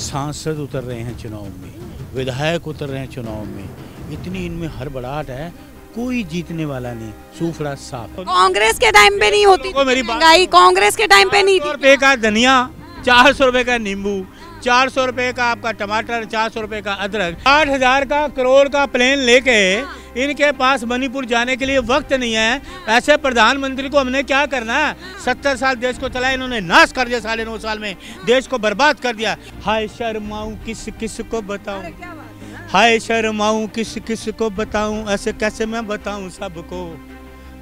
सांसद उतर रहे हैं चुनाव में विधायक उतर रहे हैं चुनाव में इतनी इनमें हड़बड़ाहट है कोई जीतने वाला नहीं सूफड़ा साफ कांग्रेस के टाइम पे नहीं होती मेरी कांग्रेस के टाइम पे नहीं थी रुपए का धनिया चार सौ रुपए का नींबू चार सौ रुपए का आपका टमाटर चार सौ रुपए का अदरक आठ हज़ार का करोड़ का प्लेन लेके हाँ। इनके पास मणिपुर जाने के लिए वक्त नहीं है ऐसे प्रधानमंत्री को हमने क्या करना है हाँ। सत्तर साल देश को चलाया इन्होंने नाश कर दिया साढ़े नौ साल में देश को बर्बाद कर दिया हाय शर्माऊ किस किस को बताऊ हाय शर्माऊ किस किस को बताऊ ऐसे कैसे मैं बताऊँ सबको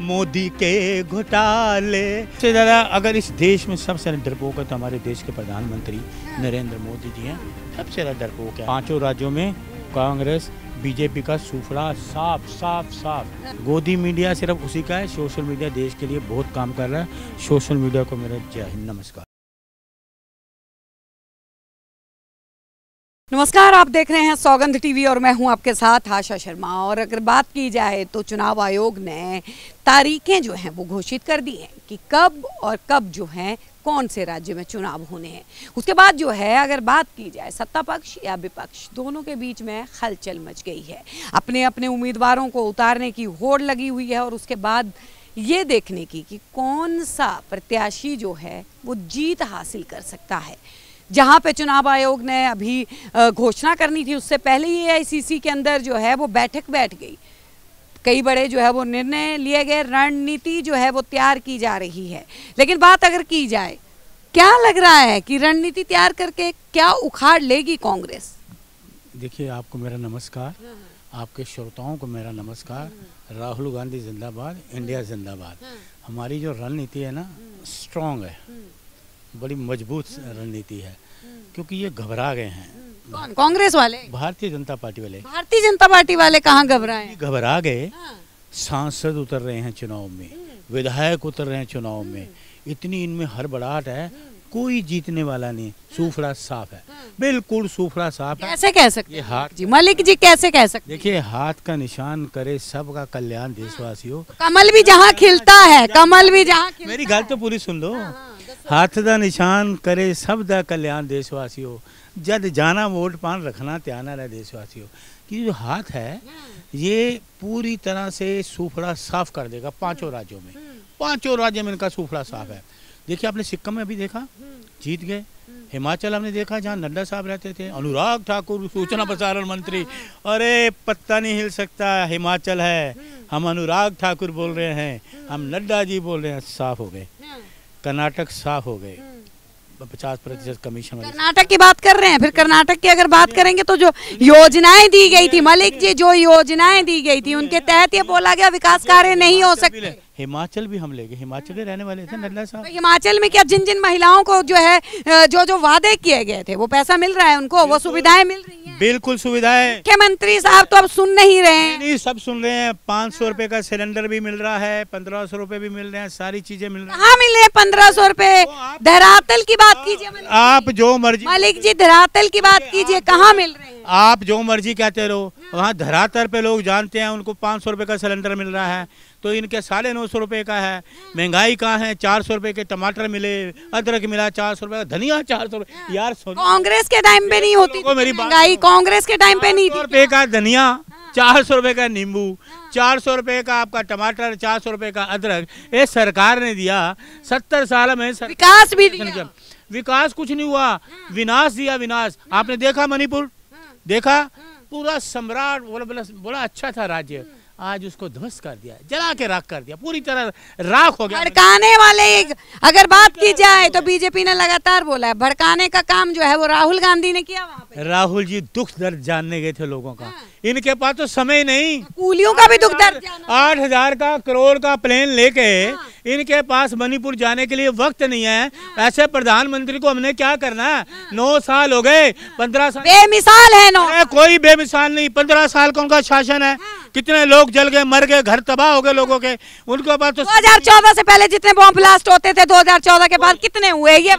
मोदी के घोटाले से ज़्यादा अगर इस देश में सबसे ज़्यादा डरपोक है तो हमारे देश के प्रधानमंत्री नरेंद्र मोदी जी हैं सबसे ज़्यादा डरपोक है पांचों राज्यों में कांग्रेस बीजेपी का सूफड़ा साफ साफ साफ गोदी मीडिया सिर्फ उसी का है सोशल मीडिया देश के लिए बहुत काम कर रहा है सोशल मीडिया को मेरा जय हिंद नमस्कार नमस्कार आप देख रहे हैं सौगंध टीवी और मैं हूं आपके साथ आशा शर्मा और अगर बात की जाए तो चुनाव आयोग ने तारीखें जो हैं वो घोषित कर दी हैं कि कब और कब जो हैं कौन से राज्य में चुनाव होने हैं उसके बाद जो है अगर बात की जाए सत्ता पक्ष या विपक्ष दोनों के बीच में हलचल मच गई है अपने अपने उम्मीदवारों को उतारने की होड़ लगी हुई है और उसके बाद ये देखने की कि कौन सा प्रत्याशी जो है वो जीत हासिल कर सकता है जहाँ पे चुनाव आयोग ने अभी घोषणा करनी थी उससे पहले ही एआईसीसी के अंदर जो है वो बैठक बैठ गई कई बड़े जो है वो निर्णय लिए गए रणनीति जो है वो तैयार की जा रही है लेकिन बात अगर की जाए क्या लग रहा है कि रणनीति तैयार करके क्या उखाड़ लेगी कांग्रेस देखिए आपको मेरा नमस्कार आपके श्रोताओं को मेरा नमस्कार राहुल गांधी जिंदाबाद इंडिया जिंदाबाद हमारी जो रणनीति है ना स्ट्रांग है बड़ी मजबूत रणनीति है क्योंकि ये घबरा गए हैं कौन कांग्रेस वाले भारतीय जनता पार्टी वाले भारतीय जनता पार्टी वाले कहाँ घबरा घबरा गए हाँ। सांसद उतर रहे हैं चुनाव में हम्म। विधायक उतर रहे हैं चुनाव में हम्म। इतनी इनमें हड़बड़ाहट है हम्म। कोई जीतने वाला नहीं हाँ। सूफड़ा साफ है हाँ। बिल्कुल सूफड़ा साफ है कैसे कह सकते ये हाथ जी मलिक जी कैसे कह सकते देखिए हाथ का निशान करे सबका कल्याण देशवासियों कमल भी जहाँ खिलता है कमल भी जहाँ मेरी गल तो पूरी सुन लो हाथ का निशान करे सब का कल्याण ਦੇਸ਼ ਵਾਸੀਓ जाना वोट पान रखना त्याना रहे देशवासियों कि जो हाथ है ये पूरी तरह से सूफड़ा साफ कर देगा पांचों राज्यों में पांचों राज्यों में इनका सूफड़ा साफ है देखिए आपने सिक्किम में भी देखा जीत गए हिमाचल हमने देखा जहाँ नड्डा साहब रहते थे अनुराग ठाकुर सूचना प्रसारण मंत्री अरे पत्ता नहीं हिल सकता हिमाचल है हम अनुराग ठाकुर बोल रहे हैं हम नड्डा जी बोल रहे हैं साफ हो गए कर्नाटक साफ हो गए हम्म। पचास प्रतिशत कमीशन हम्म। कर्नाटक की बात कर रहे हैं फिर कर्नाटक की अगर बात करेंगे तो जो योजनाएं दी गई थी मलिक जी जो योजनाएं दी गई थी उनके तहत ये बोला गया विकास कार्य नहीं हो सकते हिमाचल भी हम ले गए हिमाचल में रहने वाले थे हाँ। नल्ला साहब तो हिमाचल में क्या जिन जिन महिलाओं को जो है जो जो वादे किए गए थे वो पैसा मिल रहा है उनको वो सुविधाएं मिल रही हैं बिल्कुल सुविधाएं मुख्यमंत्री साहब तो अब सुन नहीं रहे हैं नहीं सब सुन रहे हैं पाँच सौ हाँ। रूपए का सिलेंडर भी मिल रहा है पंद्रह सौ रूपए भी मिल रहे हैं सारी चीजें मिल रही है मिल रहे हैं पंद्रह सौ रूपए तो धरातल की बात कीजिए आप जो मर्जी मलिक जी धरातल की बात कीजिए कहाँ मिल रहे हैं आप जो मर्जी कहते रहो हाँ। वहाँ धरातल पे लोग जानते हैं उनको पाँच सौ रूपए का सिलेंडर मिल रहा है तो इनके साढ़े नौ सौ रुपये का है महंगाई कहाँ है चार सौ रुपये के टमाटर मिले अदरक मिला चार सौ रुपये धनिया चार सौ रुपये हाँ। यार कांग्रेस के टाइम पे नहीं होती मेरी महंगाई कांग्रेस के टाइम पे नहीं रुपये का धनिया हाँ। चार सौ रुपये का नींबू हाँ। चार सौ रुपये का आपका टमाटर चार सौ रुपये का अदरक ये सरकार ने दिया सत्तर साल में सर... विकास भी दिया। विकास कुछ नहीं हुआ विनाश दिया विनाश आपने देखा मणिपुर देखा पूरा सम्राट बोला बोला अच्छा था राज्य आज उसको ध्वस्त कर दिया जला के राख कर दिया पूरी तरह राख हो गया भड़काने वाले अगर बात की जाए तो बीजेपी ने लगातार बोला है भड़काने का काम जो है वो राहुल गांधी ने किया वहाँ पे राहुल जी दुख दर्द जानने गए थे लोगों का हाँ। इनके पास तो समय नहीं कूलियों का भी दुख दर्द आठ हजार का करोड़ का प्लेन लेके हाँ। इनके पास मणिपुर जाने के लिए वक्त नहीं है हाँ। ऐसे प्रधानमंत्री को हमने क्या करना है हाँ। नौ साल हो गए हाँ। पंद्रह साल बेमिसाल है नौ कोई बेमिसाल नहीं पंद्रह साल का उनका शासन है हाँ। कितने लोग जल गए मर गए घर तबाह हो गए लोगों के उनके पास तो दो से पहले जितने बॉम्ब ब्लास्ट होते थे दो के बाद कितने हुए ये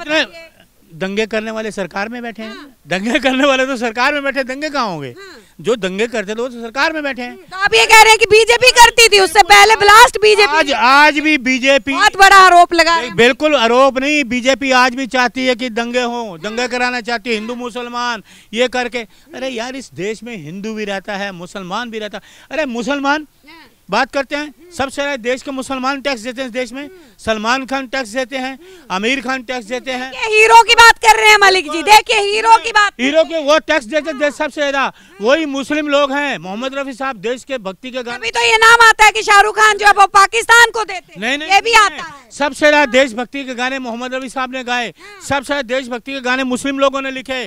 दंगे करने वाले सरकार में बैठे हैं हाँ। दंगे करने वाले तो सरकार में बैठे दंगे कहाँ होंगे हाँ। जो दंगे करते थे वो तो सरकार में बैठे हैं तो आप ये कह रहे हैं कि बीजेपी करती थी उससे पहले ब्लास्ट बीजेपी आज आज भी बीजेपी बहुत बड़ा आरोप लगा बिल्कुल आरोप नहीं बीजेपी आज भी चाहती है कि दंगे हो दंगे कराना चाहती है हिंदू मुसलमान ये करके अरे यार इस देश में हिंदू भी रहता है मुसलमान भी रहता अरे मुसलमान हाँ। बात करते हैं सबसे ज्यादा देश के मुसलमान टैक्स देते हैं देश में सलमान खान टैक्स देते हैं आमिर खान टैक्स देते हैं हीरो की बात कर रहे हैं मलिक जी देखिए हीरो की बात हीरो के वो टैक्स देते देश सबसे ज्यादा वही मुस्लिम लोग हैं मोहम्मद रफी साहब देश के भक्ति के गाने तो ये नाम आता है की शाहरुख खान जो है वो पाकिस्तान को देते नहीं नहीं ये भी आता है सबसे ज्यादा देशभक्ति के गाने मोहम्मद रफी साहब ने गाए सबसे ज्यादा देशभक्ति के गाने मुस्लिम लोगों ने लिखे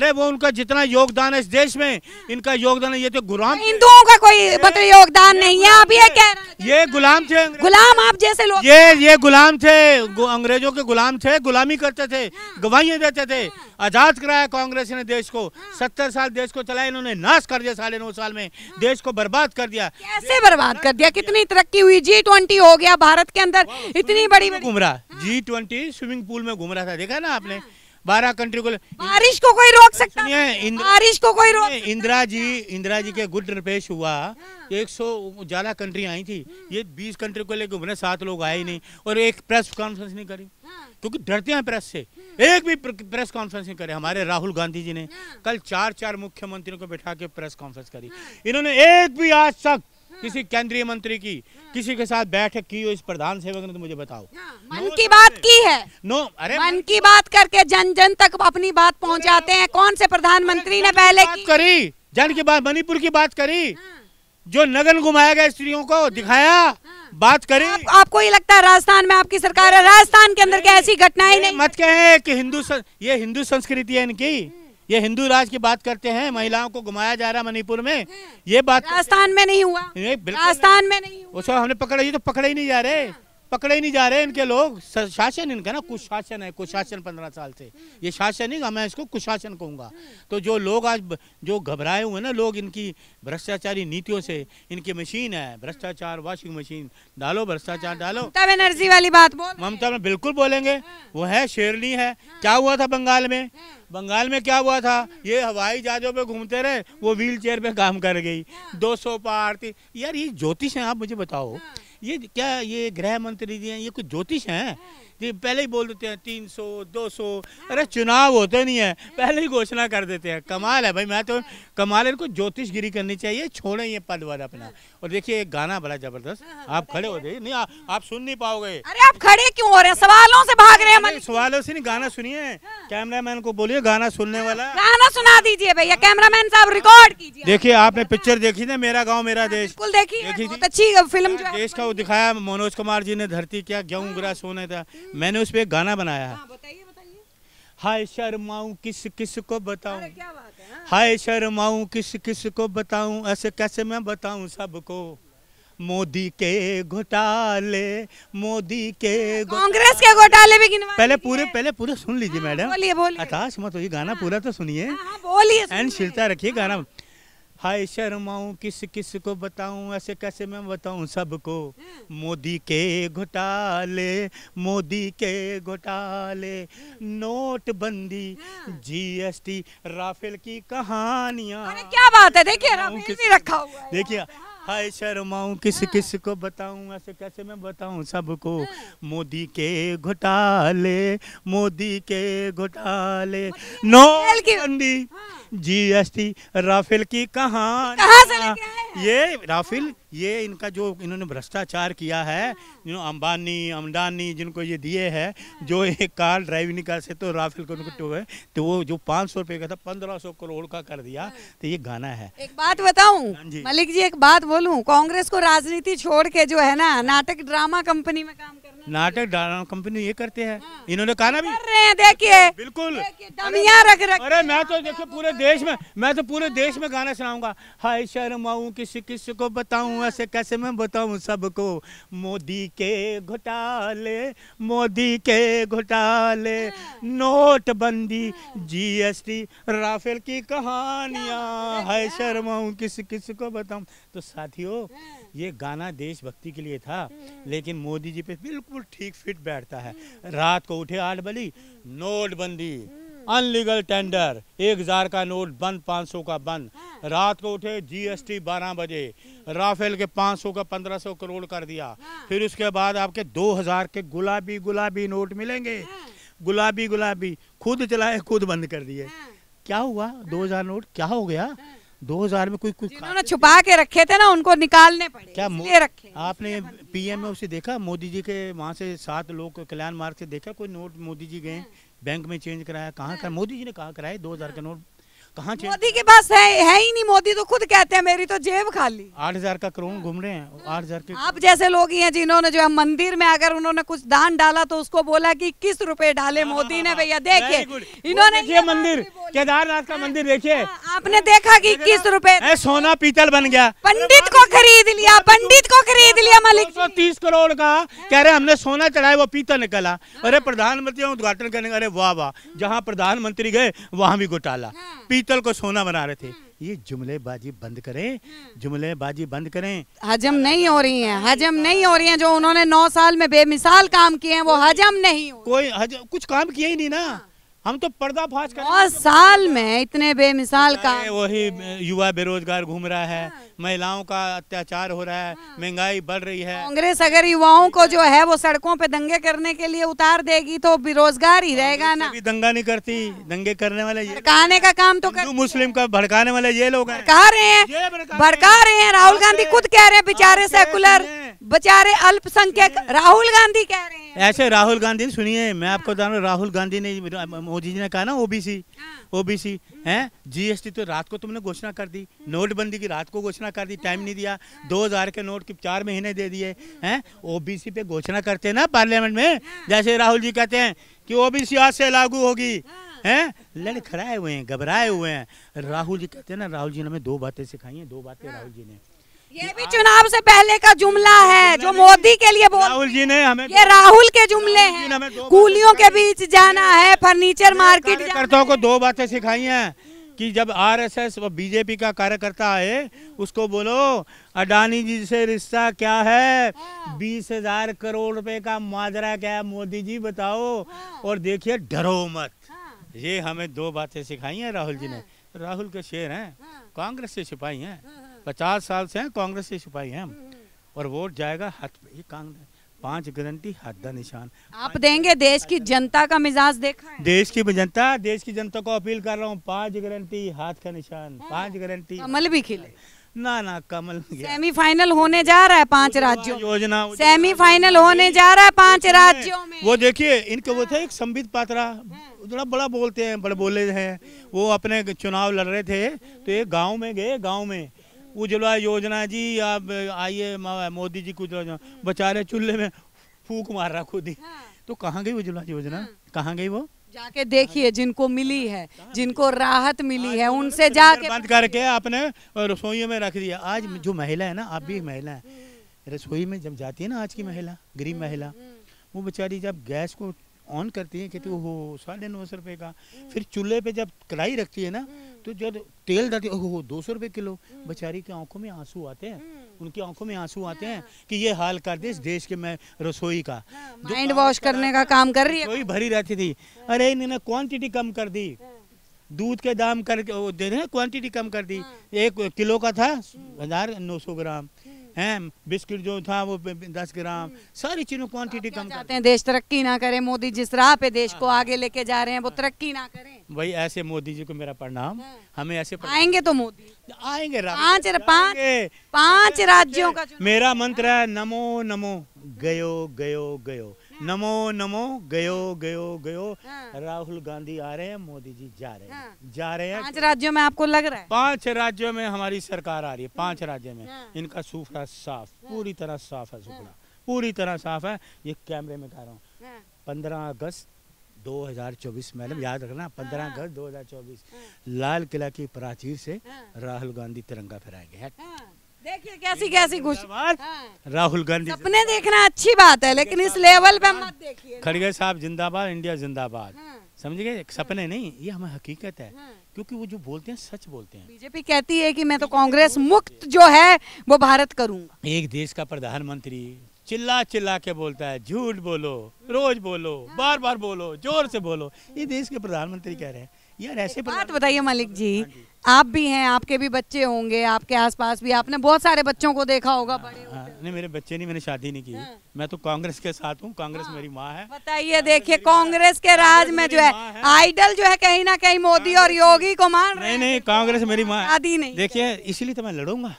अरे वो उनका जितना योगदान है इस देश में इनका योगदान है ये तो गुराम तो हिंदुओं का कोई मतलब योगदान नहीं है अभी ये कह ये गुलाम थे गुलाम आप जैसे लोग ये ये गुलाम थे अंग्रेजों के गुलाम थे गुलामी करते थे हाँ। गवाहियाँ देते थे हाँ। आजाद कराया कांग्रेस ने देश को हाँ। सत्तर साल देश को चलाया इन्होंने नाश कर दिया साढ़े नौ साल में देश को बर्बाद कर दिया कैसे बर्बाद कर दिया कितनी तरक्की हुई जी ट्वेंटी हो गया भारत के अंदर इतनी बड़ी घूम रहा जी ट्वेंटी स्विमिंग पूल में घूम रहा था देखा ना आपने बारह कंट्री को बारिश को कोई रोक सकता है बारिश को कोई रोक इंदिरा जी इंदिरा जी के गुड पेश हुआ हाँ। एक सौ ज्यादा कंट्री आई थी हम्म। ये बीस कंट्री को लेकर घूमने सात लोग आए नहीं और एक प्रेस कॉन्फ्रेंस नहीं करी हाँ। क्योंकि डरते हैं प्रेस से हम्म। एक भी प्रेस कॉन्फ्रेंस नहीं करे हमारे राहुल गांधी जी ने हाँ। कल चार चार मुख्यमंत्रियों को बैठा के प्रेस कॉन्फ्रेंस करी इन्होंने एक भी आज तक किसी केंद्रीय मंत्री की किसी के साथ बैठक की हो इस प्रधान सेवक ने तो मुझे बताओ हाँ, मन की बात की है नो अरे मन की बात करके जन जन तक अपनी बात पहुंचाते हैं कौन से प्रधानमंत्री ने पहले करी जन की बात मणिपुर की बात करी हाँ। जो नगन घुमाया गया स्त्रियों को हाँ। दिखाया बात करें आप, आपको ये लगता है राजस्थान में आपकी सरकार है राजस्थान के अंदर क्या ऐसी घटनाएं नहीं मत कहे कि हिंदू ये हिंदू संस्कृति है इनकी ये हिंदू राज की बात करते हैं महिलाओं को घुमाया जा रहा है मणिपुर में हम्म। ये बात राजस्थान में नहीं हुआ राजस्थान में नहीं उसको हमने पकड़ा ये तो पकड़े ही नहीं जा रहे हाँ। पकड़े नहीं जा रहे इनके लोग शासन इनका ना कुशासन है कुशासन पंद्रह साल से ये शासन नहीं मैं इसको कुशासन कहूँगा तो जो लोग आज जो घबराए हुए हैं ना लोग इनकी भ्रष्टाचारी नीतियों से इनकी मशीन है भ्रष्टाचार वॉशिंग मशीन डालो भ्रष्टाचार हाँ, डालो ममता वाली बात ममता में बिल्कुल बोलेंगे हाँ। वो है शेरनी है क्या हुआ था बंगाल में हाँ। बंगाल में क्या हुआ था ये हवाई जहाजों पे घूमते रहे वो व्हील चेयर पे काम कर गई दो सौ पार यार ये ज्योतिष है आप मुझे बताओ ये क्या ये गृह मंत्री जी हैं ये कुछ ज्योतिष हैं हाँ, जी पहले ही बोल देते हैं तीन सौ दो सौ अरे चुनाव होते नहीं है पहले ही घोषणा कर देते हैं कमाल है भाई मैं तो कमाल इनको ज्योतिष गिरी करनी चाहिए छोड़े ये पद वाद अपना और देखिए एक गाना बड़ा जबरदस्त हाँ, हाँ, आप खड़े हो जाइए नहीं आ, आप सुन नहीं पाओगे अरे आप खड़े क्यों हो रहे हैं सवालों से भाग रहे हैं सवालों से नहीं गाना सुनिए हाँ। कैमरा मैन को बोलिए गाना सुनने वाला गाना सुना दीजिए भैया कैमरा मैन साहब रिकॉर्ड कीजिए देखिए आपने पिक्चर देखी ना मेरा गाँव मेरा देश बिल्कुल देखी अच्छी फिल्म देश का वो दिखाया मनोज कुमार जी ने धरती क्या गेहूँ ग्रास सोने था मैंने उस पर एक गाना बनाया है हाँ, हाय शर्माऊं किस किस को बताऊं हाँ। हाय शर्माऊं किस किस को बताऊं ऐसे कैसे मैं बताऊं सबको मोदी के घोटाले मोदी के कांग्रेस के घोटाले भी गिनवा पहले पूरे पहले पूरे सुन लीजिए हाँ, मैडम बोलिए बोलिए अताश मत हो गाना पूरा तो सुनिए बोलिए एंड शिलता रखिए गाना हाय शर्माऊ किस किस को बताऊं ऐसे कैसे मैं बताऊं सबको हम्म। मोदी के घोटाले मोदी के घोटाले नोटबंदी हम्म। जीएसटी राफेल की कहानियां क्या बात है देखिए देखिए हाय शर्माऊं किस हाँ। किस को बताऊं ऐसे कैसे मैं बताऊं सबको हाँ। मोदी के घोटाले मोदी के घोटाले नो हाँ। टी राफेल की कहानी ये राफेल ये इनका जो इन्होंने भ्रष्टाचार किया है जिन्हों अंबानी अमडानी जिनको ये दिए हैं जो एक कार ड्राइव नहीं कर सकते तो राफेल को उनको है तो वो जो पाँच सौ रुपये का था पंद्रह सौ करोड़ का कर दिया तो ये गाना है एक बात बताऊं हाँ मलिक जी एक बात बोलूं कांग्रेस को राजनीति छोड़ के जो है ना नाटक ड्रामा कंपनी में काम नाटक ड्रामा कंपनी ये करते हैं हाँ। इन्होंने कहा भी रहे हैं देखिए बिल्कुल दमिया रख रख अरे मैं तो देखिए पूरे देश में मैं तो पूरे देश में गाना सुनाऊंगा हाय शर्माऊ किस किस को बताऊं हूँ ऐसे कैसे मैं बताऊँ सबको मोदी के घोटाले मोदी के घोटाले नोटबंदी जीएसटी राफेल की कहानियाँ है शर्माऊं किस किस को बताऊँ तो साथियों ये गाना देशभक्ति के लिए था लेकिन मोदी जी पे बिल्कुल ठीक फिट बैठता है रात को उठे आठ बली नोटबंदी अनलीगल टेंडर एक हज़ार का नोट बंद पाँच सौ का बंद हाँ। रात को उठे जीएसटी बारह बजे राफेल के पाँच सौ का पंद्रह सौ करोड़ कर दिया हाँ। फिर उसके बाद आपके दो हज़ार के गुलाबी गुलाबी नोट मिलेंगे हाँ। गुलाबी गुलाबी खुद चलाए खुद बंद कर दिए क्या हुआ दो हज़ार नोट क्या हो गया दो हजार में कोई कुछ छुपा के रखे थे ना उनको निकालने पड़े क्या इसलिए रखे आपने पीएम में उसे देखा मोदी जी के वहाँ से सात लोग कल्याण मार्ग से देखा कोई नोट मोदी जी गए बैंक में चेंज कराया कहाँ हाँ। कर मोदी जी ने कहा कराए दो हज़ार हाँ। का नोट कहाँ मोदी के पास है है ही नहीं मोदी तो खुद कहते हैं मेरी तो जेब खाली आठ हजार का करोड़ घूम रहे हैं आठ हजार के आप जैसे लोग ही हैं जिन्होंने जो है मंदिर में अगर उन्होंने कुछ दान डाला तो उसको बोला कि किस रुपए डाले हाँ, हाँ, मोदी हाँ, ने भैया देखिए इन्होंने ये मंदिर केदारनाथ का मंदिर देखिए आपने देखा की इक्कीस रूपए सोना पीतल बन गया पंडित को खरीद लिया पंडित को खरीद लिया मालिक तीस करोड़ का कह रहे हमने सोना चढ़ाया वो पीतल निकला अरे प्रधानमंत्री उद्घाटन करने अरे वाह वाह जहाँ प्रधानमंत्री गए वहाँ भी घोटाला पीतल को सोना बना रहे थे हम्म। ये जुमलेबाजी बंद करें हम्म। जुमलेबाजी बंद करें हजम नहीं हो रही है हजम नहीं हो रही है जो उन्होंने नौ साल में बेमिसाल काम किए हैं वो हजम नहीं कोई हजम कुछ काम किया ही नहीं ना हाँ। हम तो पर्दाफाश कर और साल में इतने बेमिसाल का वही युवा बेरोजगार घूम रहा है हाँ। महिलाओं का अत्याचार हो रहा है हाँ। महंगाई बढ़ रही है कांग्रेस अगर युवाओं को जो है वो सड़कों पे दंगे करने के लिए उतार देगी तो बेरोजगार ही रहेगा ना भी दंगा नहीं करती हाँ। दंगे करने वाले भड़काने का काम तो कर मुस्लिम का भड़काने वाले ये लोग भड़का रहे हैं भड़का रहे हैं राहुल गांधी खुद कह रहे हैं बेचारे सेकुलर बेचारे अल्पसंख्यक हम्म। राहुल गांधी कह रहे हैं ऐसे राहुल गांधी सुनिए मैं आपको बता रहा राहुल गांधी ने मोदी जी ने कहा ना ओबीसी हाँ। ओबीसी है जीएसटी तो रात को तुमने घोषणा कर दी नोटबंदी की रात को घोषणा कर दी टाइम नहीं दिया हाँ। दो हजार के नोट की चार महीने दे दिए हैं ओबीसी पे घोषणा करते हैं ना पार्लियामेंट में हाँ। जैसे राहुल जी कहते हैं कि ओबीसी आज से लागू होगी हैं लड़खड़ाए हुए हैं घबराए हुए हैं राहुल जी कहते हैं ना राहुल जी ने हमें दो बातें सिखाई हैं दो बातें राहुल जी ने ये भी चुनाव से पहले का जुमला है जो मोदी के लिए बोल राहुल जी ने हमें ये राहुल के जुमले हैं कूलियों के बीच जाना है फर्नीचर मार्केट कार्यकर्ताओं को दो बातें सिखाई हैं कि जब आरएसएस और बीजेपी का कार्यकर्ता आए उसको बोलो अडानी जी से रिश्ता क्या है हाँ। बीस हजार करोड़ रुपए का माजरा क्या है मोदी जी बताओ हाँ। और देखिए डरो मत हाँ। ये हमें दो बातें सिखाई हैं राहुल जी ने राहुल के शेर हैं कांग्रेस से सिपाही हैं पचास साल से कांग्रेस के सिपाही हैं हम और वोट जाएगा हाथ ये कांग्रेस पांच गारंटी हद निशान आप देंगे देश की जनता का मिजाज देखा है। देश की जनता देश की जनता को अपील कर रहा हूँ पांच गारंटी हाथ का निशान पांच गारंटी कमल भी खिले ना ना कमल सेमीफाइनल होने जा रहा है पांच राज्यों योजना सेमीफाइनल होने जा रहा है पांच राज्यों में वो देखिए इनके वो थे एक हाँ। संबित पात्रा थोड़ा हाँ। बड़ा बोलते हैं बड़े बोले हैं वो अपने चुनाव लड़ रहे थे तो एक गांव में गए गांव में उज्ज्वला योजना जी आप आइए मोदी जी को उज्ज्वला हम्म। बेचारे चूल्हे में फूक मार रहा खुद ही हाँ। तो कहाँ गई उज्ज्वला योजना हाँ। कहाँ गई वो जाके देखिए जिनको मिली है जिनको राहत मिली है तो उनसे जाके बंद करके आपने रसोई में रख दिया आज हाँ। जो महिला है ना आप भी हाँ। महिला है हम्म। रसोई में जब जाती है ना आज की हम्म। महिला गरीब महिला वो बेचारी जब गैस को ऑन करती है कहती है वो हाँ। साढ़े नौ सौ रुपये का फिर चूल्हे पे जब कढ़ाई रखती है ना तो जब तेल डालती ओहो दो सौ रुपये किलो हम्म। बेचारी की आंखों में आंसू आते हैं हम्म। उनकी आंखों में आंसू आते हैं हाँ। कि ये हाल कर दे इस देश के मैं रसोई का हाँ, माइंड वॉश करने का काम कर रही है कोई भरी रहती थी हाँ। अरे इन्होंने क्वांटिटी कम कर दी दूध के दाम करके दे रहे क्वांटिटी कम कर दी एक किलो का था हम्म। हजार नौ सौ ग्राम हैं बिस्किट जो था वो दस ग्राम हम्म। सारी चीज़ों क्वांटिटी कम करते हैं देश तरक्की ना करे मोदी जिस राह पे देश को हाँ। आगे लेके जा रहे हैं वो तरक्की ना करे भाई ऐसे मोदी जी को मेरा प्रणाम हाँ। हमें ऐसे आएंगे तो मोदी आएंगे पांच पांच पांच राज्यों का मेरा मंत्र है नमो नमो गयो गयो गयो नमो नमो गयो गयो गयो हाँ। राहुल गांधी आ रहे हैं मोदी जी जा रहे हैं हाँ। जा रहे हैं पांच राज्यों में आपको लग रहा है पांच राज्यों में हमारी सरकार आ रही है पांच हाँ। राज्यों में हाँ। इनका सूफड़ा साफ हाँ। पूरी तरह साफ है सूफड़ा हाँ। पूरी तरह साफ है ये कैमरे में कह रहा हूँ पंद्रह अगस्त 2024 मैडम याद रखना 15 अगस्त 2024 लाल किला की प्राचीर से राहुल गांधी तिरंगा फहराएंगे देखिए कैसी कैसी खुश हाँ। राहुल गांधी सपने देखना अच्छी बात है लेकिन इस लेवल पे मत देखिए खड़गे साहब जिंदाबाद इंडिया जिंदाबाद हाँ। समझ गए हाँ। सपने नहीं ये हमें हकीकत है क्योंकि वो जो बोलते हैं सच बोलते हैं बीजेपी कहती है कि मैं तो कांग्रेस मुक्त जो है वो भारत करूंगा एक देश का प्रधानमंत्री चिल्ला चिल्ला के बोलता है झूठ बोलो रोज बोलो बार बार बोलो जोर से बोलो ये देश के प्रधानमंत्री कह रहे हैं यार ऐसे बात बताइए मालिक जी आप भी हैं आपके भी बच्चे होंगे आपके आसपास भी आपने बहुत सारे बच्चों को देखा होगा हाँ, बड़े आ, हाँ, नहीं मेरे बच्चे नहीं मैंने शादी नहीं की हाँ। मैं तो कांग्रेस के साथ हूँ कांग्रेस मेरी माँ है बताइए देखिए कांग्रेस के राज में जो है आइडल जो है कहीं ना कहीं मोदी और योगी को मान नहीं नहीं कांग्रेस मेरी माँ शादी नहीं देखिये इसीलिए तो मैं लड़ूंगा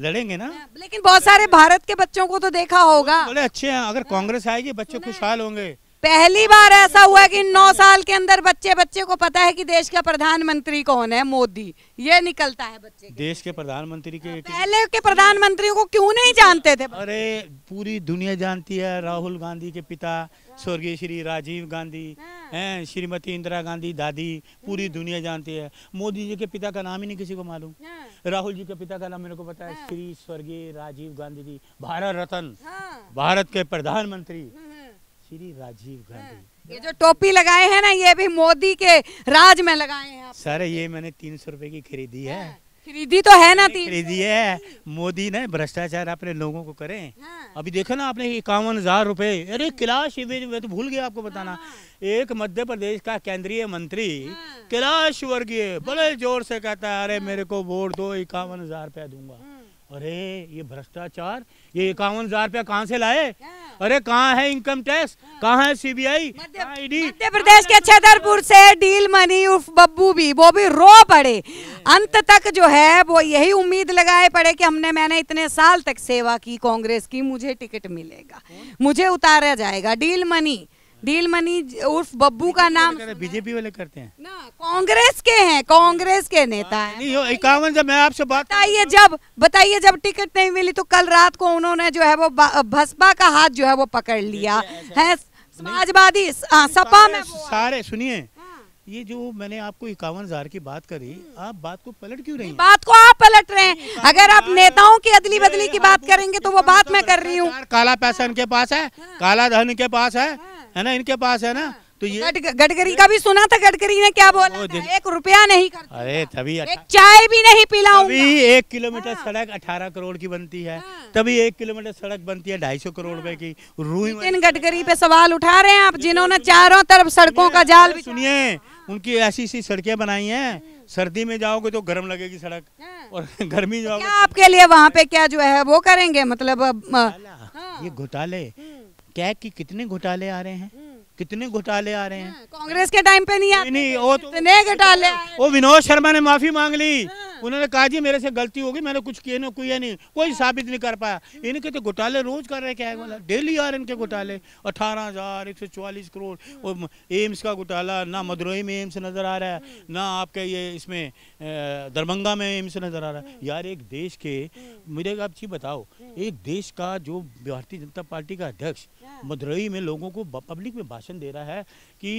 लड़ेंगे ना लेकिन बहुत सारे भारत के बच्चों को तो देखा होगा बड़े अच्छे हैं अगर कांग्रेस आएगी बच्चे खुशहाल होंगे पहली बार ऐसा हुआ कि नौ साल के अंदर बच्चे बच्चे को पता है कि देश का प्रधानमंत्री कौन है मोदी ये निकलता है बच्चे के देश के प्रधानमंत्री के हाँ, पहले के प्रधानमंत्री को क्यों नहीं जानते थे अरे पूरी दुनिया जानती है राहुल गांधी के पिता हाँ। स्वर्गीय श्री राजीव गांधी हाँ। हैं श्रीमती इंदिरा गांधी दादी पूरी दुनिया जानती है मोदी जी के पिता का नाम ही नहीं किसी को मालूम राहुल जी के पिता का नाम मेरे को पता है श्री स्वर्गीय राजीव गांधी जी भारत रत्न भारत के प्रधानमंत्री श्री राजीव गांधी हाँ, ये जो टोपी लगाए हैं ना ये भी मोदी के राज में लगाए हैं सर ये मैंने तीन सौ रूपये की खरीदी है हाँ, खरीदी तो है ना खरीदी है मोदी ने भ्रष्टाचार अपने लोगों को करे हाँ। अभी देखो ना आपने इक्यावन हजार रूपए अरे हाँ। कैलाश मैं तो भूल गया आपको बताना हाँ। एक मध्य प्रदेश का केंद्रीय मंत्री हाँ। कैलाश वर्गीय बड़े जोर से कहता है अरे मेरे को वोट दो इक्यावन हजार रुपया दूंगा अरे ये भ्रष्टाचार ये इक्यावन हजार रुपया कहाँ से लाए अरे कहाँ है इनकम टैक्स हाँ। कहाँ है सीबीआई मध्य प्रदेश के छतरपुर से डील मनी उफ बब्बू भी वो भी रो पड़े अंत तक जो है वो यही उम्मीद लगाए पड़े कि हमने मैंने इतने साल तक सेवा की कांग्रेस की मुझे टिकट मिलेगा मुझे उतारा जाएगा डील मनी डील मनी उर्फ बब्बू का नाम बीजेपी वाले करते हैं ना कांग्रेस के हैं कांग्रेस के नेता हैं इक्यावन जब मैं आपसे बात बताइए तो- जब बताइए जब टिकट नहीं मिली तो कल रात को उन्होंने जो है वो भसपा का हाथ जो है वो पकड़ लिया है समाजवादी हाँ, सपा में सारे सुनिए ये जो मैंने आपको इक्यावन हजार की बात करी आप बात को पलट क्यों रही बात को आप पलट रहे हैं अगर आप नेताओं की अदली बदली की बात करेंगे तो वो बात मैं कर रही हूँ काला पैसा इनके पास है हाँ। काला धन इनके पास है है ना इनके पास है ना हाँ। तो ये गडकरी का भी सुना था गडकरी ने क्या बोला था? एक रुपया नहीं अरे तभी एक चाय भी नहीं पिलाऊंगा एक किलोमीटर हाँ। सड़क अठारह करोड़ की बनती है हाँ। तभी एक किलोमीटर सड़क बनती है ढाई सौ करोड़ रूपए हाँ। की रूई इन गडकरी पे सवाल उठा रहे हैं आप जिन्होंने चारों तरफ सड़कों का जाल सुनिए उनकी ऐसी ऐसी सड़कें बनाई हैं सर्दी में जाओगे तो गर्म लगेगी सड़क हाँ। और गर्मी जाओगे क्या आपके लिए वहाँ पे क्या जो है वो करेंगे मतलब हाँ। ये घोटाले हम्म। क्या की कितने घोटाले आ रहे हैं हम्म। कितने घोटाले आ रहे हैं हाँ, कांग्रेस के टाइम पे नहीं आते नहीं वो तो, घोटाले वो तो विनोद शर्मा ने माफी मांग ली हाँ। उन्होंने कहा जी मेरे से गलती होगी मैंने कुछ किए ना किया नहीं कोई हाँ। साबित नहीं कर पाया इनके तो घोटाले रोज कर रहे क्या है डेली यार इनके घोटाले अठारह हजार एक सौ चौवालीस करोड़ और एम्स का घोटाला ना मदुरई में एम्स नज़र आ रहा है ना आपके ये इसमें दरभंगा में एम्स नज़र आ रहा है यार एक देश के मुझे आप चीज़ बताओ एक देश का जो भारतीय जनता पार्टी का अध्यक्ष हाँ। मदुरई में लोगों को पब्लिक में भाषण दे रहा है कि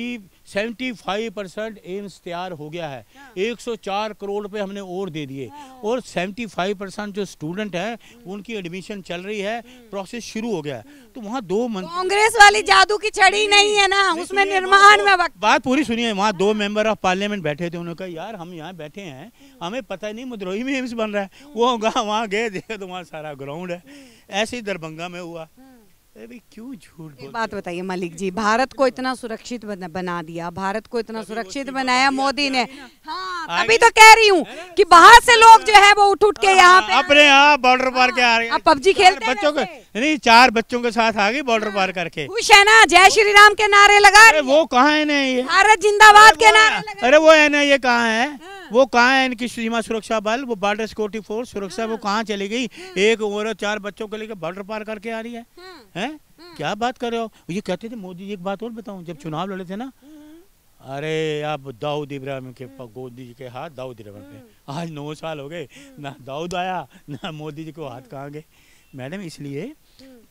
75 परसेंट एम्स तैयार हो गया है 104 करोड़ पे हमने और और दे दिए और 75 परसेंट जो स्टूडेंट है उनकी एडमिशन चल रही है प्रोसेस शुरू हो गया तो वहाँ दो कांग्रेस वाली जादू की छड़ी नहीं है ना उसमें निर्माण में वक्त बात पूरी सुनिए वहाँ दो मेंबर ऑफ पार्लियामेंट बैठे थे उन्होंने कहा यार हम यहाँ बैठे हैं हमें पता नहीं मुद्रोही में एम्स बन रहा है वो गाँव वहाँ गए देखे तो वहाँ सारा ग्राउंड है ऐसे ही दरभंगा में हुआ अरे क्यों झूठ बोल बात बताइए मलिक जी भारत को इतना सुरक्षित बना दिया भारत को इतना सुरक्षित बनाया मोदी ने हाँ तभी तो कह रही हूँ कि बाहर से लोग जो है वो उठ उठ के हाँ, यहाँ पे हाँ, अपने यहाँ बॉर्डर पार के आ रहे हैं पबजी खेलते बच्चों के नहीं चार बच्चों के साथ आ गई बॉर्डर हाँ। पार करके खुश है ना जय श्री राम के नारे लगा वो कहाँ है भारत जिंदाबाद के नारे अरे वो है ना ये कहाँ है वो कहाँ है इनकी सीमा सुरक्षा बल वो बॉर्डर सिक्योरिटी फोर्स सुरक्षा वो हाँ। कहाँ चली गई हाँ। एक औरत चार बच्चों को लेकर बॉर्डर पार करके आ रही है हाँ। हैं क्या बात कर रहे हो ये कहते थे मोदी जी एक बात और बताऊं जब चुनाव लड़े थे ना अरे आप दाऊद इब्राहिम के मोदी जी के हाथ दाऊद इब्राहिम पे आज नौ साल हो गए ना दाऊद आया ना मोदी जी को हाथ कहाँ गए मैडम इसलिए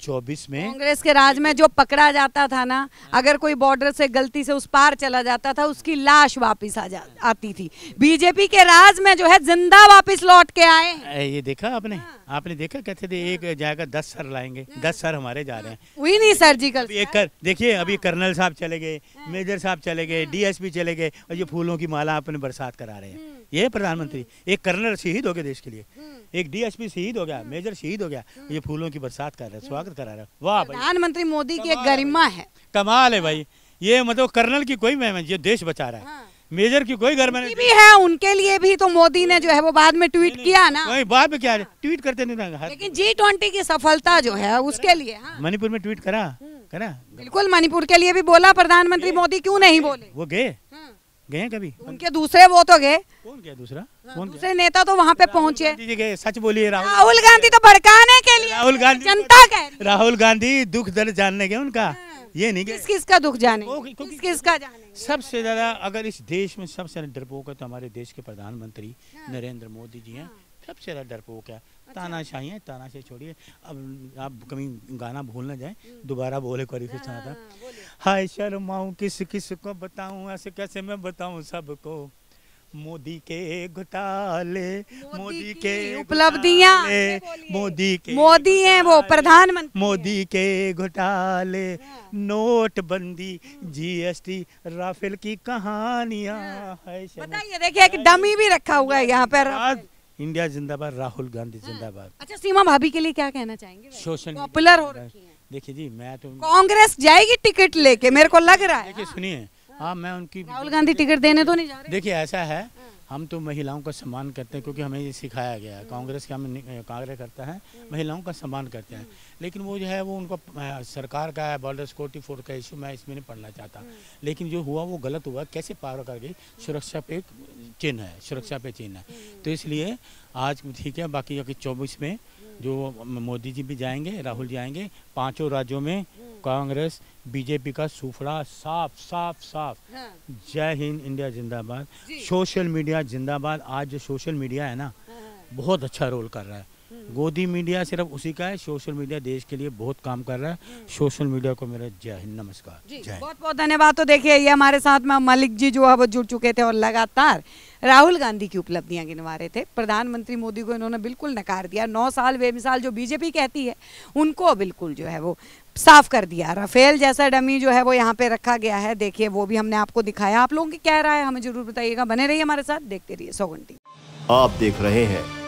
चौबीस में कांग्रेस के राज में जो पकड़ा जाता था ना अगर कोई बॉर्डर से गलती से उस पार चला जाता था उसकी लाश वापस आ जा आती थी बीजेपी के राज में जो है जिंदा वापस लौट के आए ये देखा आपने हाँ। आपने देखा कहते थे हाँ। एक जाएगा दस सर लाएंगे हाँ। दस सर हमारे जा रहे हैं वही नहीं सर्जिकल एक कर देखिए अभी कर्नल साहब चले गए मेजर साहब चले गए डीएसपी चले गए और ये फूलों की माला अपने बरसात करा रहे हैं हम्म। ये प्रधानमंत्री हम्म। एक कर्नल शहीद हो गया देश के लिए हम्म। एक डीएसपी शहीद हो गया हम्म। मेजर शहीद हो गया ये फूलों की बरसात कर रहा है स्वागत करा रहा है वाह प्रधानमंत्री मोदी की गरिमा है कमाल है हाँ। भाई ये मतलब कर्नल की कोई मेहमान ये देश बचा रहा है हाँ। मेजर की कोई घर में भी है उनके लिए भी तो मोदी ने जो है वो बाद में ट्वीट किया ना नहीं बाद में क्या है हाँ। ट्वीट करते नहीं लेकिन जी ट्वेंटी की सफलता जो है उसके लिए हाँ। मणिपुर में ट्वीट करा करा बिल्कुल मणिपुर के लिए भी बोला प्रधानमंत्री मोदी क्यों नहीं बोले वो गए गए कभी उनके दूसरे वो तो गए कौन गया दूसरा हाँ, कौन दूसरे नेता तो वहाँ पे पहुँचे गए सच बोलिए राहुल राहुल गांधी तो भड़काने के लिए राहुल गांधी जनता तो- के राहुल गांधी दुख दर्द जानने गए उनका हाँ। ये नहीं किस किस का दुख जाने किस किस का जाने सबसे ज्यादा अगर इस देश में सबसे ज्यादा डरपोक है तो हमारे देश के प्रधानमंत्री हाँ। नरेंद्र मोदी जी हैं सबसे ज्यादा डरपोक है अच्छा। तानाशाही है तानाशाही छोड़िए अब आप कभी गाना भूल ना जाए हम्म। दोबारा बोले एक फिर सुना था हाँ, हाँ, हाय शर्माऊ किस किस को बताऊं ऐसे कैसे मैं बताऊं सबको मोदी के घोटाले मोदी के उपलब्धियां मोदी के मोदी हैं वो प्रधानमंत्री मोदी के घोटाले हाँ। नोटबंदी हम्म। जीएसटी राफेल की कहानियां बताइए देखिए एक डमी भी रखा हुआ है यहाँ पर इंडिया जिंदाबाद राहुल गांधी जिंदाबाद हाँ। अच्छा सीमा भाभी के लिए क्या कहना चाहेंगे सोशल पॉपुलर हो रखी है देखिए जी मैं तो कांग्रेस जाएगी टिकट लेके मेरे को लग रहा है देखिए सुनिए हाँ मैं उनकी राहुल गांधी टिकट देने तो नहीं जा रहे देखिए ऐसा है हम तो महिलाओं का सम्मान करते हैं क्योंकि हमें ये सिखाया गया है कांग्रेस के हम कांग्रेस करता है महिलाओं का सम्मान करते हैं लेकिन वो जो है वो उनका सरकार का है बॉर्डर सिक्योरिटी फोर्स का इशू मैं इसमें नहीं पढ़ना चाहता लेकिन जो हुआ वो गलत हुआ कैसे पार कर गई सुरक्षा पे चिन्ह है सुरक्षा पे चिन्ह है तो इसलिए आज ठीक है बाकी चौबीस में जो मोदी जी भी जाएंगे राहुल जी आएंगे पांचों राज्यों में हम्म। कांग्रेस बीजेपी का सूफड़ा साफ साफ साफ हाँ। जय हिंद इंडिया जिंदाबाद सोशल मीडिया जिंदाबाद आज जो सोशल मीडिया है ना हाँ, हाँ। बहुत अच्छा रोल कर रहा है गोदी मीडिया सिर्फ उसी का है सोशल मीडिया देश के लिए बहुत काम कर रहा है हम्म। सोशल मीडिया को मेरा जय हिंद नमस्कार जी बहुत बहुत धन्यवाद तो देखिए ये हमारे साथ में मलिक जी जो है वो जुड़ चुके थे और लगातार राहुल गांधी की उपलब्धियां गिनवा रहे थे प्रधानमंत्री मोदी को इन्होंने बिल्कुल नकार दिया नौ साल बेमिसाल जो बीजेपी कहती है उनको बिल्कुल जो है वो साफ कर दिया राफेल जैसा डमी जो है वो यहाँ पे रखा गया है देखिए वो भी हमने आपको दिखाया आप लोगों की क्या राय है हमें जरूर बताइएगा बने रहिए हमारे साथ देखते रहिए सौ घंटी आप देख रहे हैं